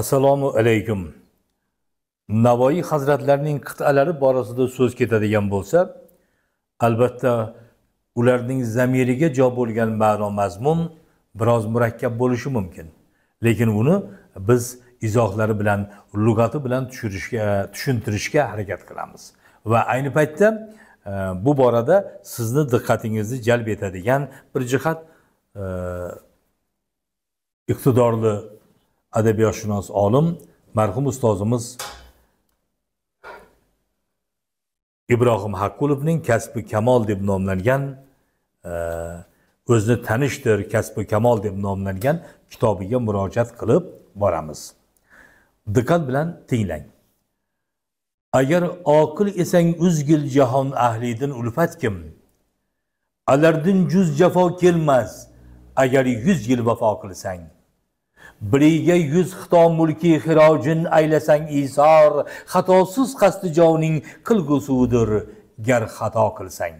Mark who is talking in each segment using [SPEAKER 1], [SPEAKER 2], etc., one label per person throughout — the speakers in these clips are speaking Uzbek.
[SPEAKER 1] assalomu alaykum navoiy hazratlarining qit'alari borasida so'z ketadigan bo'lsa albatta ularning zamiriga jo bo'lgan ma'no mazmun biroz murakkab bo'lishi mumkin lekin uni biz izohlari bilan lug'ati bilan tushirishga tushuntirishga harakat qilamiz va ayni paytda e, bu borada sizni diqqatingizni jalb etadigan bir jihat e, iqtidorli adabiyotshunos olim marhum ustozimiz ibrohim haqqulovning kasbi kamol deb nomlangan e, o'zini tanishdir kasbi kamol deb nomlangan kitobiga murojaat qilib boramiz diqqat bilan tinglang agar oqil esang uzgil jahon ahlidin ulfat kim alardin juz jafo kelmas agar yuz yil vafo qilsang biriga yuz xitom mulki xirojin aylasang isor xatosiz qasdijoning qilg'usuvidir gar xato qilsang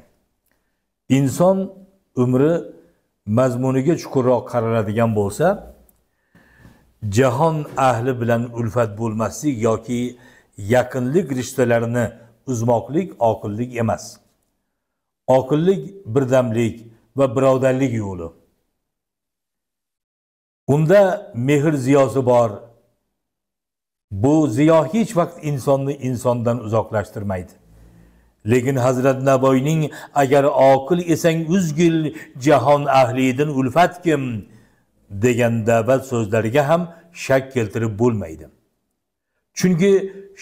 [SPEAKER 1] inson umri mazmuniga chuqurroq qaraladigan bo'lsa jahon ahli bilan ulfat bo'lmaslik yoki yaqinlik rishtalarini uzmoqlik oqillik emas oqillik birdamlik va birodarlik yo'li Bunda mehr ziyosi bor. Bu ziyo hech vaqt insonni insondan uzoqlashtirmaydi. Lekin Hazrat Navoiyning agar oqil esang uzgil jahon ahlidan ulfat kim degan da'vat so'zlariga ham shak keltirib bo'lmaydi. Chunki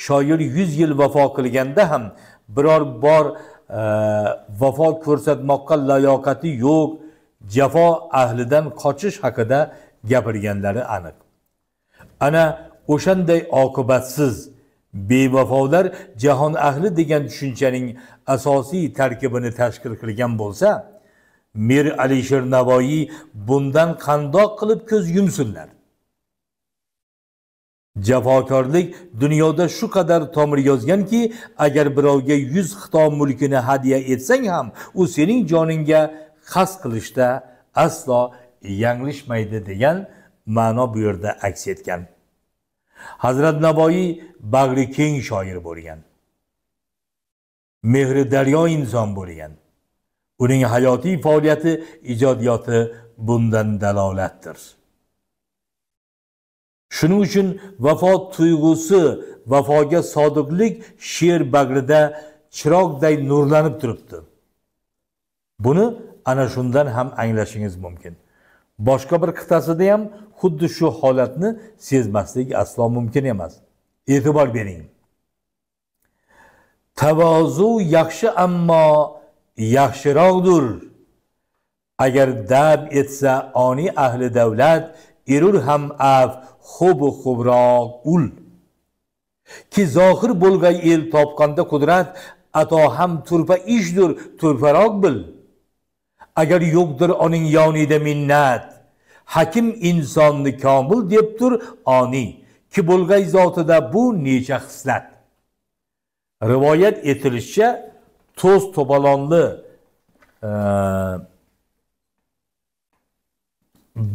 [SPEAKER 1] shoir 100 yil vafo qilganda ham biror bor e, vafo ko'rsatmoqqa layoqati yo'q jafo ahlidan qochish haqida gapirganlari aniq ana o'shanday oqibatsiz bevafolar jahon ahli degan tushunchaning asosiy tarkibini tashkil qilgan bo'lsa mir alisher navoiy bundan qandoq qilib ko'z yumsinlar jafokorlik dunyoda shu qadar tomir yozganki agar birovga yuz xito mulkini hadya etsang ham u sening joningga qasd qilishda aslo yanglishmaydi degan ma'no bu yerda aks etgan hazrat navoiy bag'ri keng shoir bo'lgan mehri daryo inson bo'lgan uning hayotiy faoliyati ijodiyoti bundan dalolatdir shuning uchun vafot tuyg'usi vafoga sodiqlik she'r bag'rida chiroqday nurlanib turibdi buni ana shundan ham anglashingiz mumkin boshqa bir qit'asida ham xuddi shu holatni sezmaslik aslo mumkin emas e'tibor bering tavozu yaxshi ammo yaxshiroqdir agar dab etsa oniy ahli davlat erur ham av xubu xubroq ul ki zohir bo'lg'ay el topqanda qudrat ato ham turpa ishdir turparoq bil agar yo'qdir oning yonida minnat hakim insonni komil deb tur oniy ki bo'lg'ay zotida bu necha xislat rivoyat etilishicha to'z to'balonli e,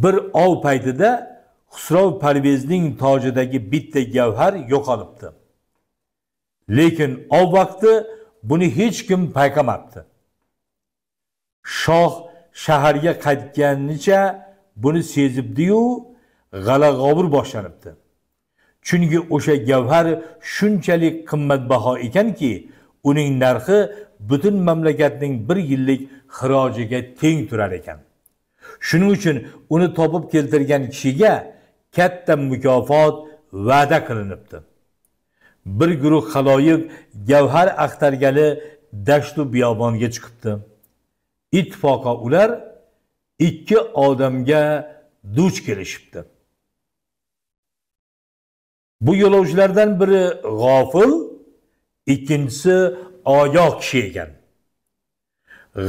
[SPEAKER 1] bir ov paytida husrov parvezning tojidagi bitta gavhar yo'qolibdi lekin ov vaqti buni hech kim payqamabdi shoh shaharga qaytganicha buni sezibdiyu g'ala g'alag'ovur boshlanibdi chunki o'sha gavhar shunchalik qimmatbaho ekanki uning narxi butun mamlakatning bir yillik xirojiga teng turar ekan shuning uchun uni topib keltirgan kishiga katta mukofot va'da qilinibdi bir guruh haloyiq gavhar axtargali dashtu biyobonga chiqibdi ittifoqo ular ikki odamga duch kelishibdi bu yo'lovchilardan biri g'ofil ikkinchisi oyoq kishi ekan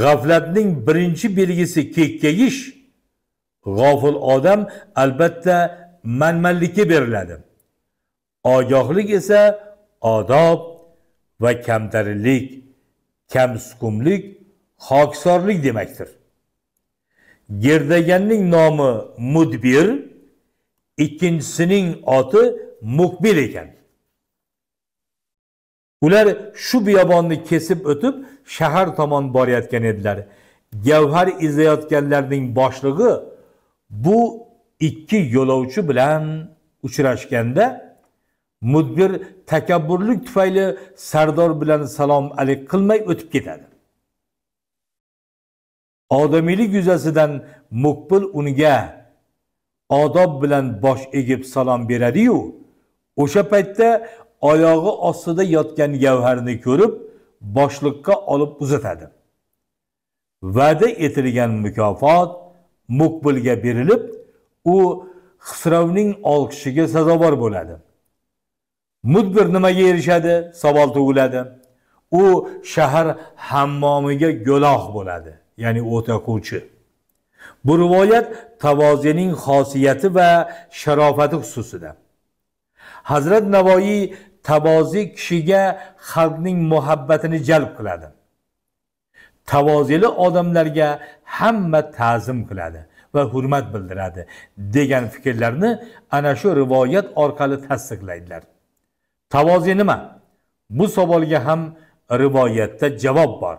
[SPEAKER 1] g'aflatning birinchi belgisi kekkayish g'ofil odam albatta manmanlikka beriladi ogohlik esa odob va kamtarinlik kamsuqumlik hokisorlik demakdir gerdaganning nomi mudbir ikkinchisining oti mukbir ekan ular shu biyobonni kesib o'tib shahar tomon borayotgan edilar gavhar izlayotganlarning boshlig'i bu ikki yo'lovchi bilan uchrashganda mudbir takabburlik tufayli sardor bilan salom alik qilmay o'tib ketadi odamiylik yuzasidan mukbil unga odob bilan bosh egib salom beradiyu o'sha paytda oyog'i ostida yotgan gavharni ko'rib boshliqqa olib uzatadi va'da etilgan mukofot mukbilga berilib u xisrovning olqishiga sazovor bo'ladi mudbir nimaga erishadi savol tug'iladi u shahar hammomiga go'loh bo'ladi ya'ni o't yoquvchi bu rivoyat tavozening xosiyati va sharofati xususida hazrat navoiy tavoze kishiga xalqning muhabbatini jalb qiladi tavozili odamlarga hamma ta'zim qiladi va hurmat bildiradi degan fikrlarni ana shu rivoyat orqali tasdiqlaydilar tavozi nima bu savolga ham rivoyatda javob bor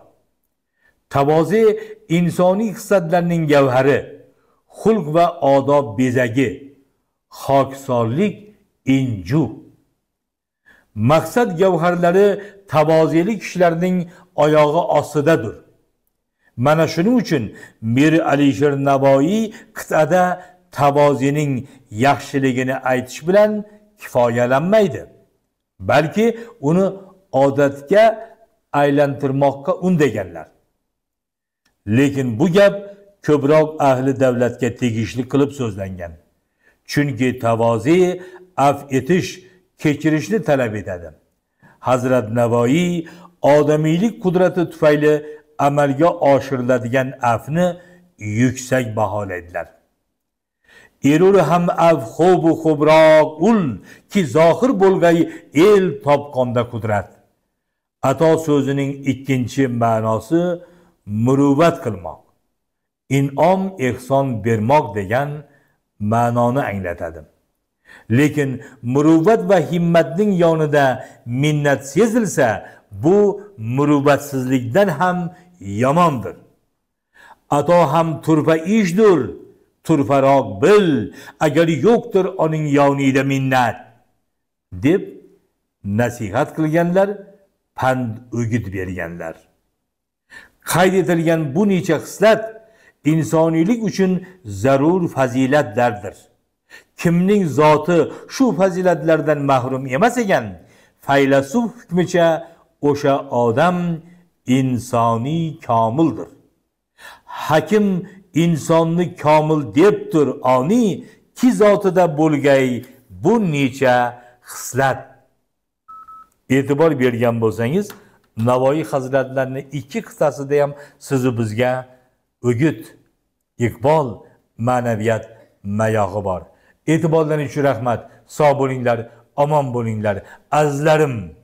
[SPEAKER 1] tavoze insoniy hissatlarning gavhari xulq va odob bezagi hokisorlik inju maqsad gavharlari tavozeli kishilarning oyog'i ostidadir mana shuning uchun mir alisher navoiy qit'ada tavozening yaxshiligini aytish bilan kifoyalanmaydi balki uni odatga aylantirmoqqa undaganlar lekin bu gap ko'proq ahli davlatga tegishli qilib so'zlangan chunki tavozi af etish kechirishni talab etadi hazrat navoiy odamiylik qudrati tufayli amalga oshiriladigan afni yuksak baholaydilar erur ham af xobu xobroq ul ki zohir bo'lgay el topqonda qudrat ato so'zining ikkinchi ma'nosi muruvvat qilmoq inom ehson bermoq degan ma'noni anglatadi lekin muruvvat va himmatning yonida minnat sezilsa bu muruvvatsizlikdan ham yomondir ato ham turfa ishdir turfaroq bil agar yo'qdir oning yonida minnat deb nasihat qilganlar pand o'git berganlar qayd etilgan bu necha xislat insoniylik uchun zarur fazilatlardir kimning zoti shu fazilatlardan mahrum emas ekan faylasuf hukmicha o'sha odam insoniy komildir hakim insonni komil debdir oniy ki zotida bo'lgay bu necha xislat e'tibor bergan bo'lsangiz navoiy hazratlarini ikki qissasida ham sizu bizga o'git iqbol ma'naviyat mayog'i bor e'tiborlaringiz uchun rahmat sog' bo'linglar omon bo'linglar azizlarim